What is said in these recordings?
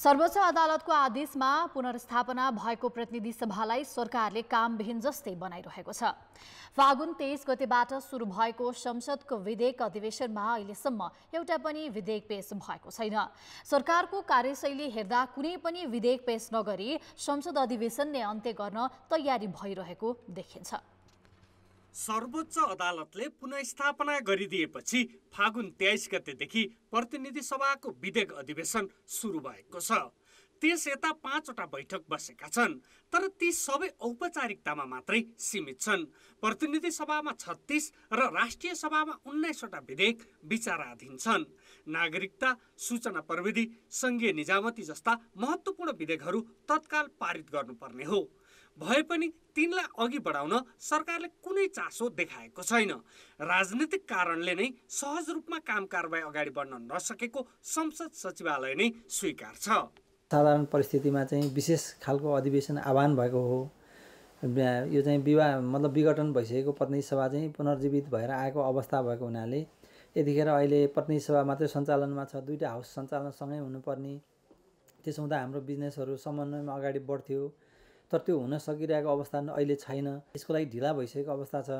सर्वोच्च अदालतको आदेशमा पुनर्स्थापना भएको प्रतिनिधि सभालाई सरकारले कामविहीन जस्तै बनाइरहेको छ फागुन तेइस गतेबाट सुरु भएको संसदको विधेयक अधिवेशनमा अहिलेसम्म एउटा पनि विधेयक पेश भएको छैन सरकारको कार्यशैली हेर्दा कुनै पनि विधेयक पेश नगरी संसद अधिवेशन नै अन्त्य गर्न तयारी भइरहेको देखिन्छ सर्वोच्च अदालतले पुनस्थापना गरिदिएपछि फागुन तेइस गतेदेखि प्रतिनिधि सभाको विधेयक अधिवेशन सुरु भएको छ त्यस यता पाँचवटा बैठक बसेका छन् तर ती सबै औपचारिकतामा मात्रै सीमित छन् प्रतिनिधि सभामा छत्तिस र राष्ट्रिय सभामा उन्नाइसवटा विधेयक विचाराधीन छन् नागरिकता सूचना प्रविधि सङ्घीय निजामती जस्ता महत्त्वपूर्ण विधेयकहरू तत्काल पारित गर्नुपर्ने हो भए पनि तिनलाई अघि बढाउन सरकारले कुनै चासो देखाएको छैन राजनीतिक कारणले नै सहज रूपमा काम कारवाही अगाडि बढ्न नसकेको संसद सचिवालय नै स्वीकार छ साधारण परिस्थितिमा चाहिँ विशेष खालको अधिवेशन आह्वान भएको हो यो चाहिँ विवाह मतलब विघटन भइसकेको पत्नी सभा चाहिँ पुनर्जीवित भएर आएको अवस्था भएको हुनाले यतिखेर अहिले पत्नी सभा मात्रै सञ्चालनमा छ दुईवटा हाउस सञ्चालनसँगै हुनुपर्ने त्यसो हुँदा हाम्रो बिजनेसहरू समन्वयमा अगाडि बढ्थ्यो तर त्यो हुन सकिरहेको अवस्था अहिले छैन यसको लागि ढिला भइसकेको अवस्था छ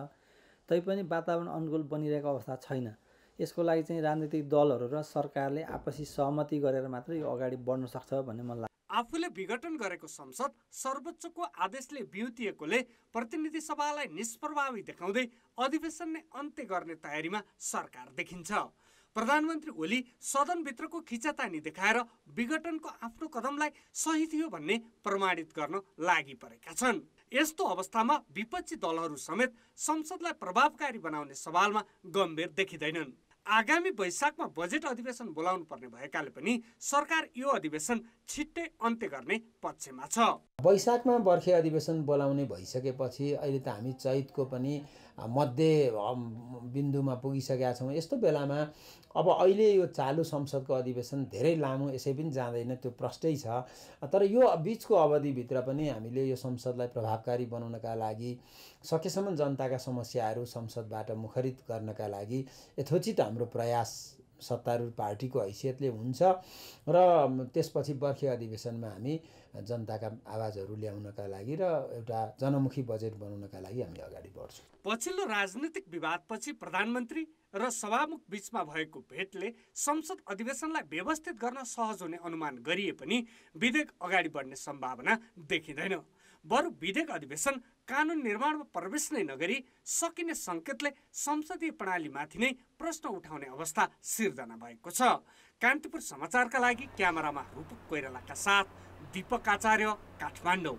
तैपनि वातावरण अनुकूल बनिरहेको अवस्था छैन यसको लागि चाहिँ राजनीतिक दलहरू र सरकारले आपसी सहमति गरेर मात्र यो अगाडि बढ्न सक्छ भन्ने मन लाग्छ आफूले विघटन गरेको संसद सर्वोच्चको आदेशले बिउतिएकोले प्रतिनिधि सभालाई निष्प्रभावी देखाउँदै अधिवेशन नै अन्त्य गर्ने तयारीमा सरकार देखिन्छ प्रधानमन्त्री ओली सदनभित्रको खिचातानी देखाएर विघटनको आफ्नो कदमलाई सही थियो भन्ने प्रमाणित गर्न लागि परेका छन् यस्तो अवस्थामा विपक्षी दलहरू समेत संसदलाई प्रभावकारी बनाउने सवालमा गम्भीर देखिँदैनन् आगामी वैशाखमा बजेट अधिवेशन बोलाउनु पर्ने भएकाले पनि सरकार यो अधिवेशन छिट्टै अन्त्य गर्ने पक्षमा छ वैशाखमा बर्खे अधिवेशन बोलाउने भइसकेपछि अहिले त हामी चैतको पनि मध्य बिन्दुमा पुगिसकेका छौँ यस्तो बेलामा अब अहिले यो चालु संसदको अधिवेशन धेरै लामो यसै पनि जाँदैन त्यो प्रष्टै छ तर यो बिचको अवधिभित्र पनि हामीले यो संसदलाई प्रभावकारी बनाउनका लागि सकेसम्म जनताका समस्याहरू संसदबाट मुखरित गर्नका लागि यथोचित हाम्रो प्रयास सत्तारूढ पार्टीको हैसियतले हुन्छ र त्यसपछि बर्खे अधिवेशनमा हामी जनताका आवाजहरू ल्याउनका लागि र एउटा जनमुखी बजेट बनाउनका लागि हामी अगाडि बढ्छौँ पछिल्लो राजनीतिक विवादपछि प्रधानमन्त्री र सभामुख बिचमा भएको भेटले संसद अधिवेशनलाई व्यवस्थित गर्न सहज हुने अनुमान गरिए पनि विधेयक अगाडि बढ्ने सम्भावना देखिँदैन बरु विधेयक अधिवेशन कानुन निर्माणमा प्रवेश नै नगरी सकिने सङ्केतले संसदीय प्रणालीमाथि नै प्रश्न उठाउने अवस्था सिर्जना भएको छ कान्तिपुर समाचारका लागि क्यामेरामा रूपक कोइरालाका साथ दीपक आचार्य काठमाडौँ